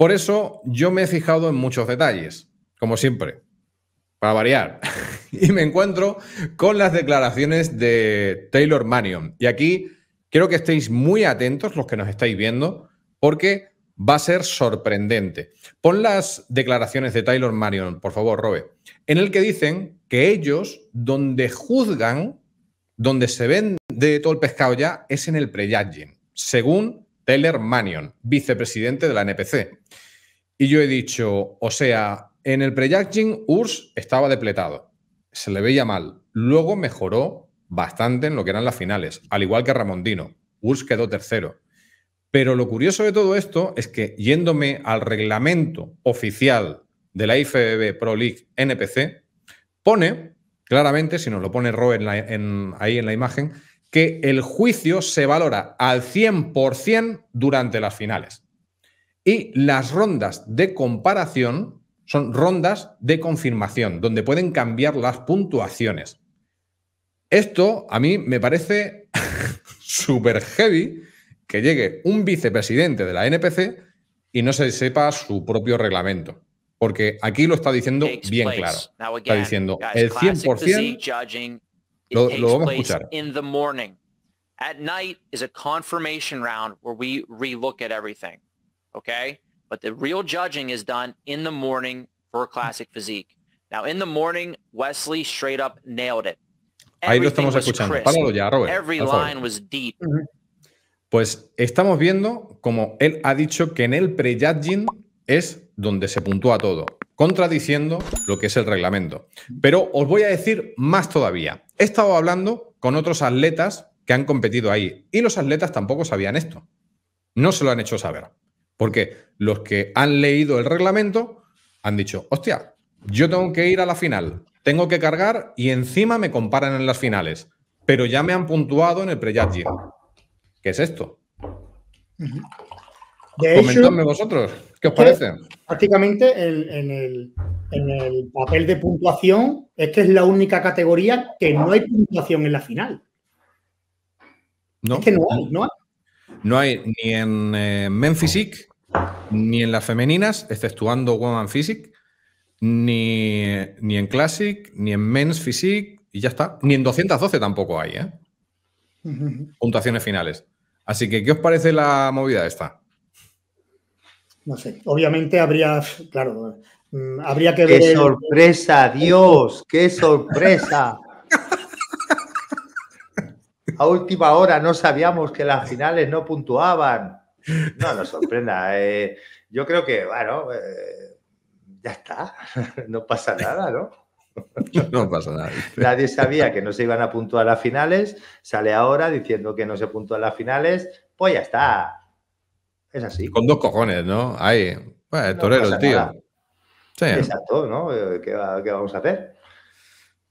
Por eso yo me he fijado en muchos detalles, como siempre, para variar. y me encuentro con las declaraciones de Taylor Marion. Y aquí quiero que estéis muy atentos los que nos estáis viendo, porque va a ser sorprendente. Pon las declaraciones de Taylor Marion, por favor, Robe, en el que dicen que ellos, donde juzgan, donde se vende todo el pescado ya, es en el prejudging, según Taylor Mannion, vicepresidente de la NPC. Y yo he dicho, o sea, en el pre-jacking, Urs estaba depletado, se le veía mal, luego mejoró bastante en lo que eran las finales, al igual que Ramondino, Urs quedó tercero. Pero lo curioso de todo esto es que yéndome al reglamento oficial de la IFBB Pro League NPC, pone claramente, si nos lo pone Roe ahí en la imagen, que el juicio se valora al 100% durante las finales. Y las rondas de comparación son rondas de confirmación, donde pueden cambiar las puntuaciones. Esto a mí me parece súper heavy que llegue un vicepresidente de la NPC y no se sepa su propio reglamento. Porque aquí lo está diciendo bien claro. Está diciendo el 100% lo, lo, vamos a escuchar. In the morning. At night is a confirmation round where we relook at everything. Okay. But the real judging is done in the morning for classic physique. Now in the morning, Wesley straight up nailed it. Ahí lo estamos escuchando. Páralo ya, Robert. Every line was deep. Pues estamos viendo como él ha dicho que en el pre-judging es donde se puntúa todo contradiciendo lo que es el reglamento. Pero os voy a decir más todavía. He estado hablando con otros atletas que han competido ahí y los atletas tampoco sabían esto. No se lo han hecho saber. Porque los que han leído el reglamento han dicho, hostia, yo tengo que ir a la final, tengo que cargar y encima me comparan en las finales. Pero ya me han puntuado en el pre -judging. ¿Qué es esto? Comentadme vosotros, ¿qué os parece? Prácticamente en, el, papel de puntuación esta es la única categoría que no hay puntuación en la final. No. Es que no hay, no hay. ni en eh, Men Physique, ni en las femeninas, exceptuando Woman Physique, ni, en Classic, ni en Men's Physique, y ya está. Ni en 212 tampoco hay, ¿eh? Puntuaciones finales. Así que, ¿qué os parece la movida esta? no sé. Obviamente habría, claro, mm, habría que ver. ¡Qué sorpresa, Dios! ¡Qué sorpresa! A última hora no sabíamos que las finales no puntuaban. No no sorprenda. Eh, yo creo que, bueno, eh, ya está. No pasa nada, ¿no? No pasa nada. Nadie sabía que no se iban a puntuar las finales. Sale ahora diciendo que no se puntúan las finales. Pues ya está es así. Con dos cojones, ¿no? Ahí. Bueno, torero el tío. Sí. Exacto, ¿no? Eh, ¿Qué, vamos a hacer?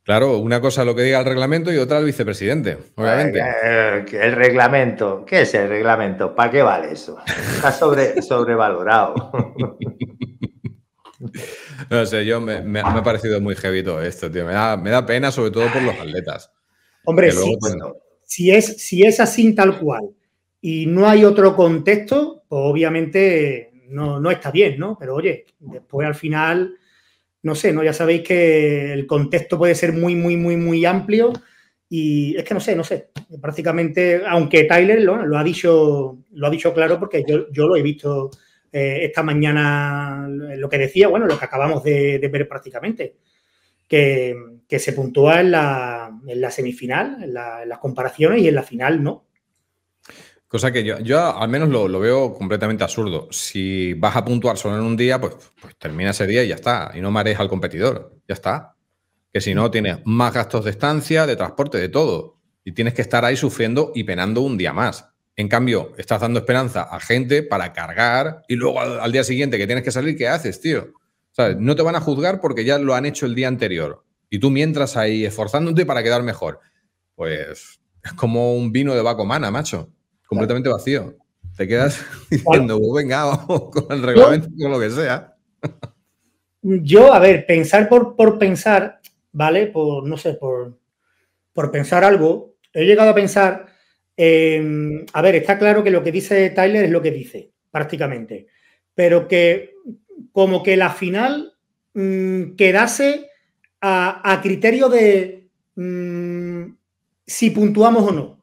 Claro, una cosa lo que diga el reglamento y otra el vicepresidente, obviamente. Eh, el reglamento, ¿qué es el reglamento? ¿Para qué vale eso? Está sobre, sobrevalorado. no sé, yo me, ha parecido muy heavy esto, tío. Me da, pena, sobre todo por los atletas. Hombre, pues, si, es, si es así tal cual y no hay otro contexto, obviamente no, no, está bien, ¿no? Pero oye, después al final, no sé, ¿no? Ya sabéis que el contexto puede ser muy, muy, muy, muy amplio y es que no sé, no sé. Prácticamente, aunque Tyler lo, ha, dicho, lo ha dicho claro porque yo, lo he visto eh, esta mañana, lo que decía, bueno, lo que acabamos de, ver prácticamente. Que, que, se puntúa en la, en la semifinal, la, en las comparaciones y en la final, ¿no? Cosa que yo, yo al menos lo, veo completamente absurdo. Si vas a puntuar solo en un día, pues, pues termina ese día y ya está. Y no marees al competidor. Ya está. Que si no, mm. tienes más gastos de estancia, de transporte, de todo. Y tienes que estar ahí sufriendo y penando un día más. En cambio, estás dando esperanza a gente para cargar y luego al, día siguiente que tienes que salir, ¿qué haces, tío? No te van a juzgar porque ya lo han hecho el día anterior. Y tú mientras ahí esforzándote para quedar mejor. Pues es como un vino de mana, macho completamente vacío. Te quedas diciendo, pues venga, con el reglamento, con lo que sea. Yo, a ver, pensar por, por pensar, ¿vale? Por, no sé, por, pensar algo, he llegado a pensar, em, a ver, está claro que lo que dice Tyler es lo que dice, prácticamente, pero que como que la final mm, quedase a, criterio de mm, si puntuamos o no.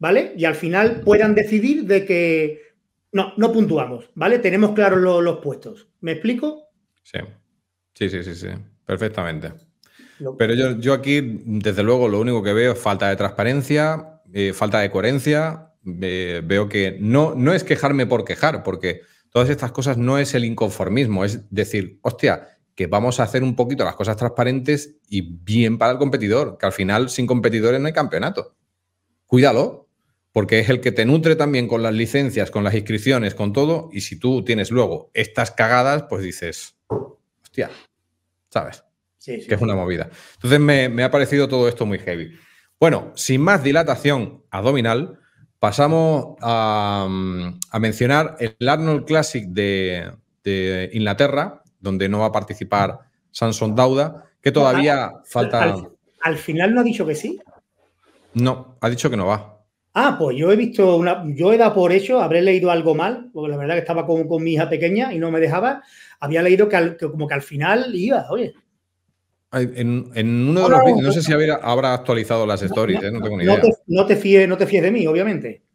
¿vale? Y al final puedan decidir de que no, no puntuamos, ¿vale? Tenemos claros los puestos. ¿Me explico? Sí, sí, sí, sí, sí. perfectamente. Pero yo, aquí, desde luego, lo único que veo es falta de transparencia, eh, falta de coherencia. Eh, veo que no, no es quejarme por quejar, porque todas estas cosas no es el inconformismo, es decir, hostia, que vamos a hacer un poquito las cosas transparentes y bien para el competidor, que al final sin competidores no hay campeonato. Cuídalo, porque es el que te nutre también con las licencias, con las inscripciones, con todo, y si tú tienes luego estas cagadas, pues dices, hostia, ¿sabes? Sí, que es una movida. Entonces me, ha parecido todo esto muy heavy. Bueno, sin más dilatación abdominal, pasamos a, mm, mencionar el Arnold Classic de, Inglaterra, donde no va a participar Samson Dauda, que todavía falta... al final no ha dicho que sí? No, ha dicho que no va. Ah, pues yo he visto una, yo he dado por hecho, habré leído algo mal, porque la verdad que estaba con, con mi hija pequeña y no me dejaba. Había leído que, como que al final iba, oye. En, uno de los vídeos, no sé si habrá, actualizado las stories, no, ¿eh? no tengo ni idea. te, no no te fíes de mí, obviamente.